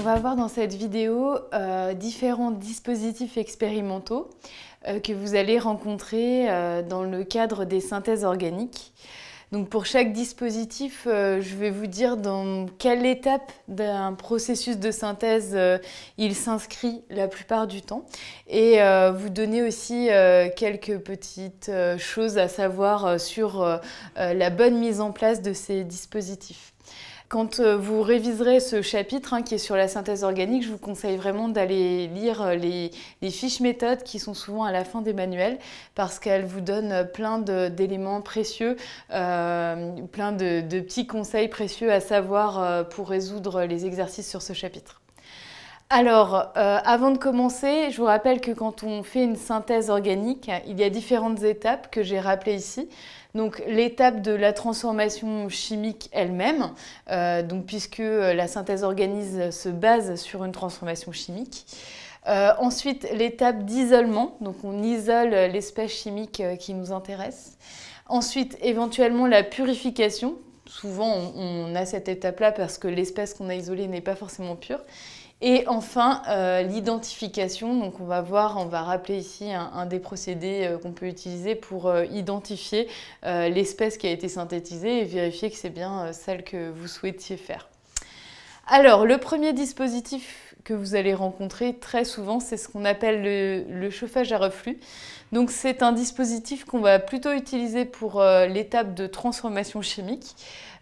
On va voir dans cette vidéo euh, différents dispositifs expérimentaux euh, que vous allez rencontrer euh, dans le cadre des synthèses organiques. Donc pour chaque dispositif, je vais vous dire dans quelle étape d'un processus de synthèse il s'inscrit la plupart du temps et vous donner aussi quelques petites choses à savoir sur la bonne mise en place de ces dispositifs. Quand euh, vous réviserez ce chapitre hein, qui est sur la synthèse organique, je vous conseille vraiment d'aller lire euh, les, fiches méthodes qui sont souvent à la fin des manuels parce qu'elles vous donnent euh, plein d'éléments précieux, plein de, petits conseils précieux à savoir pour résoudre les exercices sur ce chapitre. Alors, euh, avant de commencer, je vous rappelle que quand on fait une synthèse organique, il y a différentes étapes que j'ai rappelées ici. Donc, l'étape de la transformation chimique elle-même, euh, donc puisque euh, la synthèse organique se base sur une transformation chimique. ensuite, l'étape d'isolement, donc on isole l'espèce chimique qui nous intéresse. Ensuite, éventuellement la purification. Souvent, on, on a cette étape-là parce que l'espèce qu'on a isolée n'est pas forcément pure. Et enfin, euh, l'identification. Donc, on va voir, on va rappeler ici un, des procédés euh, qu'on peut utiliser pour euh, identifier l'espèce qui a été synthétisée et vérifier que c'est bien celle que vous souhaitiez faire. Alors, le premier dispositif que vous allez rencontrer très souvent, c'est ce qu'on appelle le, chauffage à reflux. Donc c'est un dispositif qu'on va plutôt utiliser pour euh, l'étape de transformation chimique.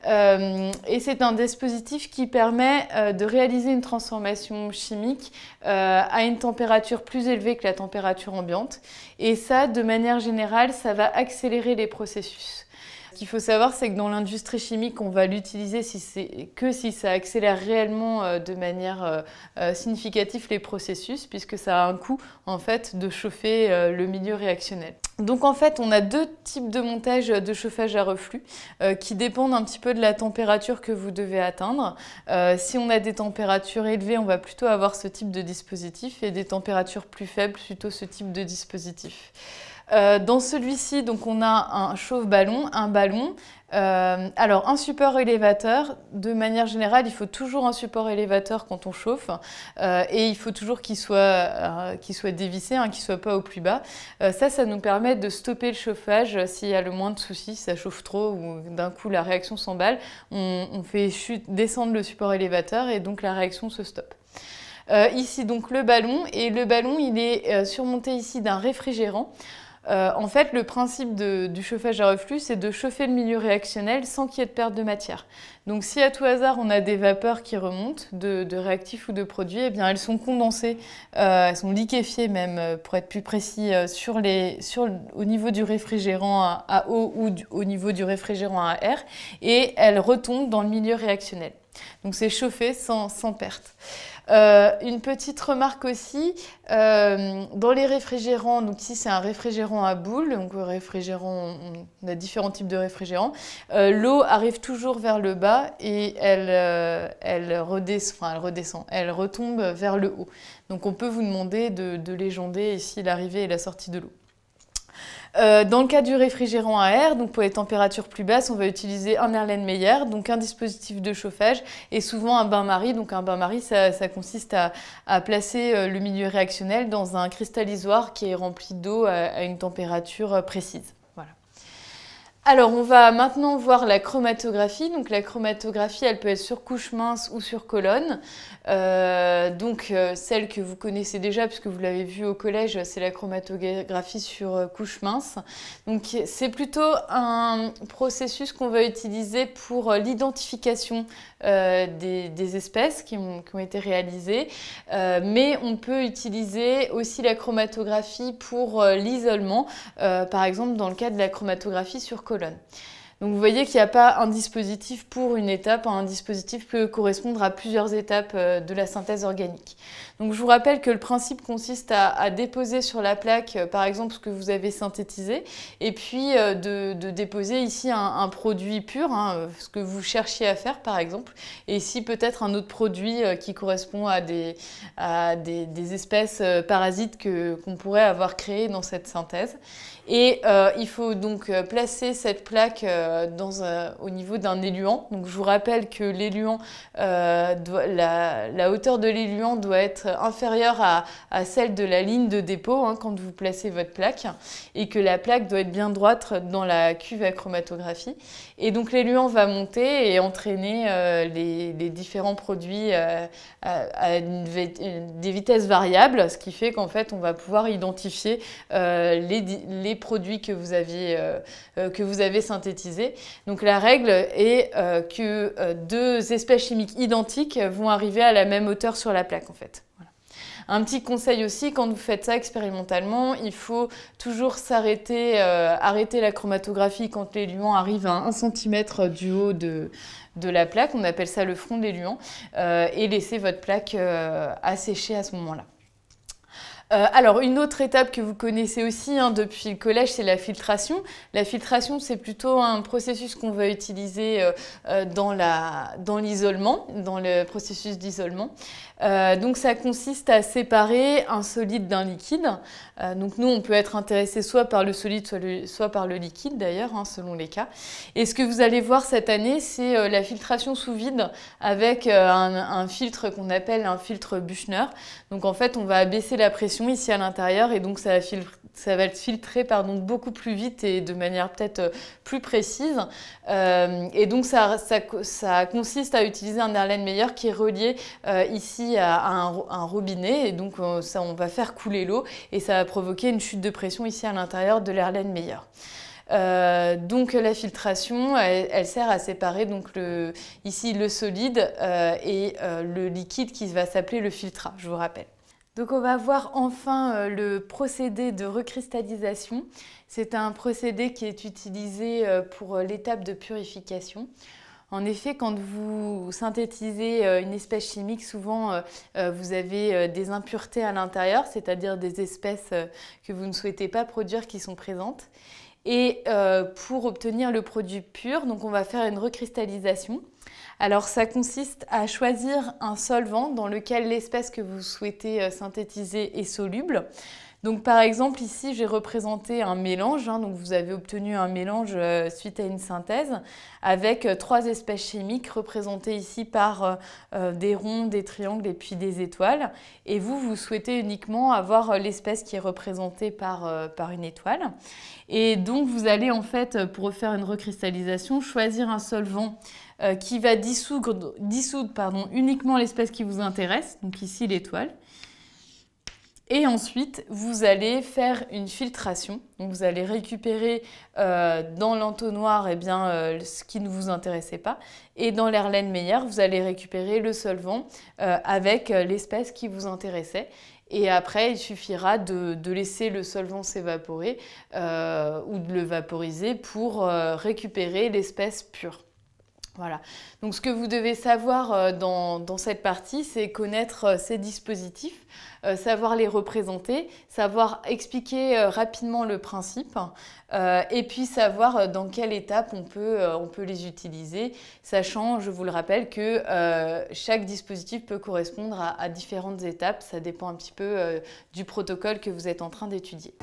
Euh, et c'est un dispositif qui permet euh, de réaliser une transformation chimique à une température plus élevée que la température ambiante. Et ça, de manière générale, ça va accélérer les processus. Ce qu'il faut savoir, c'est que dans l'industrie chimique, on va l'utiliser que si ça accélère réellement euh, de manière euh, euh, significative les processus, puisque ça a un coût en fait de chauffer le milieu réactionnel. Donc en fait, on a deux types de montage de chauffage à reflux qui dépendent un petit peu de la température que vous devez atteindre. si on a des températures élevées, on va plutôt avoir ce type de dispositif et des températures plus faibles, plutôt ce type de dispositif. Euh, dans celui-ci, donc on a un chauffe-ballon, un ballon. Euh, alors un support élévateur, de manière générale, il faut toujours un support élévateur quand on chauffe euh, et il faut toujours qu'il soit, soit dévissé, hein, qu'il ne soit pas au plus bas. ça, ça nous permet de stopper le chauffage s'il y a le moins de soucis, si ça chauffe trop ou d'un coup la réaction s'emballe. On, on, fait chute, descendre le support élévateur et donc la réaction se stoppe. ici donc le ballon et le ballon il est surmonté ici d'un réfrigérant. Euh, en fait, le principe du chauffage à reflux, c'est de chauffer le milieu réactionnel sans qu'il y ait de perte de matière. Donc si à tout hasard on a des vapeurs qui remontent de, réactifs ou de produits, eh bien elles sont condensées, euh, elles sont liquéfiées même, euh, pour être plus précis, au niveau du réfrigérant à, eau ou au niveau du réfrigérant à air, et elles retombent dans le milieu réactionnel. Donc c'est chauffé sans, perte. Euh, une petite remarque aussi, euh, dans les réfrigérants, donc ici c'est un réfrigérant à boule, donc réfrigérant, on a différents types de réfrigérants, euh, l'eau arrive toujours vers le bas et elle, redescend, elle redescend, elle retombe vers le haut. Donc on peut vous demander de, de légender ici l'arrivée et la sortie de l'eau. Euh, dans le cas du réfrigérant à air, donc pour les températures plus basses, on va utiliser un Erlenmeyer, donc un dispositif de chauffage et souvent un bain-marie. Donc un bain-marie, ça, consiste à, placer euh, le milieu réactionnel dans un cristallisoire qui est rempli d'eau à une température précise. Alors, on va maintenant voir la chromatographie. Donc, la chromatographie, elle peut être sur couche mince ou sur colonne. Euh, donc, euh, celle que vous connaissez déjà, puisque vous l'avez vue au collège, c'est la chromatographie sur euh, couche mince. Donc, c'est plutôt un processus qu'on va utiliser pour l'identification des, espèces qui ont, qui ont été réalisées. mais on peut utiliser aussi la chromatographie pour l'isolement. par exemple, dans le cas de la chromatographie sur colonne. Polen. Donc vous voyez qu'il n'y a pas un dispositif pour une étape, un dispositif peut correspondre à plusieurs étapes euh, de la synthèse organique. Donc je vous rappelle que le principe consiste à, déposer sur la plaque, euh, par exemple, ce que vous avez synthétisé, et puis euh, de, déposer ici un, produit pur, hein, ce que vous cherchiez à faire, par exemple, et ici peut-être un autre produit qui correspond à des, espèces parasites que qu'on pourrait avoir créées dans cette synthèse. Et il faut donc placer cette plaque euh, au niveau d'un éluant. Donc je vous rappelle que l'éluant, euh, la, hauteur de l'éluant doit être inférieure à, celle de la ligne de dépôt hein, quand vous placez votre plaque et que la plaque doit être bien droite dans la cuve à chromatographie. Et donc l'éluant va monter et entraîner euh, les, différents produits à, des vitesses variables, ce qui fait qu'en fait on va pouvoir identifier les, produits que vous, aviez, que vous avez synthétisés donc la règle est euh, que euh, deux espèces chimiques identiques vont arriver à la même hauteur sur la plaque en fait. Un petit conseil aussi, quand vous faites ça expérimentalement, il faut toujours s'arrêter, euh, arrêter la chromatographie quand l'éluant arrive à 1 cm du haut de, la plaque, on appelle ça le front de l'éluant, et laisser votre plaque assécher à ce moment-là. Euh, alors, une autre étape que vous connaissez aussi hein, depuis le collège, c'est la filtration. La filtration, c'est plutôt un processus qu'on va utiliser euh, euh, dans l'isolement, dans, le processus d'isolement. donc, ça consiste à séparer un solide d'un liquide. donc, nous, on peut être intéressé soit par le solide, soit, par le liquide, d'ailleurs, hein, selon les cas. Et ce que vous allez voir cette année, c'est la filtration sous vide avec un, filtre qu'on appelle un filtre Büchner. Donc, en fait, on va abaisser la pression ici à l'intérieur et donc ça va, filtre, ça être pardon, beaucoup plus vite et de manière peut-être euh, plus précise. Euh, et donc ça, consiste à utiliser un airlane meilleur qui est relié euh, ici à, un, robinet et donc ça, on va faire couler l'eau et ça va provoquer une chute de pression ici à l'intérieur de l'Erlenmeyer. meilleur. donc la filtration, elle, sert à séparer donc le, ici le solide et le liquide qui va s'appeler le filtrat, je vous rappelle. Donc on va voir enfin euh, le procédé de recristallisation. C'est un procédé qui est utilisé euh, pour euh, l'étape de purification. En effet, quand vous synthétisez une espèce chimique, souvent vous avez des impuretés à l'intérieur, c'est-à-dire des espèces que vous ne souhaitez pas produire qui sont présentes. Et pour obtenir le produit pur, donc on va faire une recristallisation. Alors ça consiste à choisir un solvant dans lequel l'espèce que vous souhaitez euh, synthétiser est soluble. Donc par exemple ici j'ai représenté un mélange, hein. donc vous avez obtenu un mélange euh, suite à une synthèse avec euh, trois espèces chimiques représentées ici par des ronds, des triangles et puis des étoiles. Et vous, vous souhaitez uniquement avoir l'espèce qui est représentée par, par une étoile. Et donc vous allez en fait, pour faire une recristallisation, choisir un solvant euh, qui va dissoudre, uniquement l'espèce qui vous intéresse, donc ici l'étoile. Et ensuite, vous allez faire une filtration. Donc, vous allez récupérer euh, dans l'entonnoir eh bien, euh, ce qui ne vous intéressait pas. Et dans laine meilleure, vous allez récupérer le solvant avec l'espèce qui vous intéressait. Et après, il suffira de laisser le solvant s'évaporer ou de le vaporiser pour récupérer l'espèce pure. Voilà. Donc ce que vous devez savoir euh, dans, cette partie, c'est connaître euh, ces dispositifs, euh, savoir les représenter, savoir expliquer rapidement le principe et puis savoir dans quelle étape on peut, les utiliser, sachant, je vous le rappelle, que chaque dispositif peut correspondre à, différentes étapes. Ça dépend un petit peu du protocole que vous êtes en train d'étudier.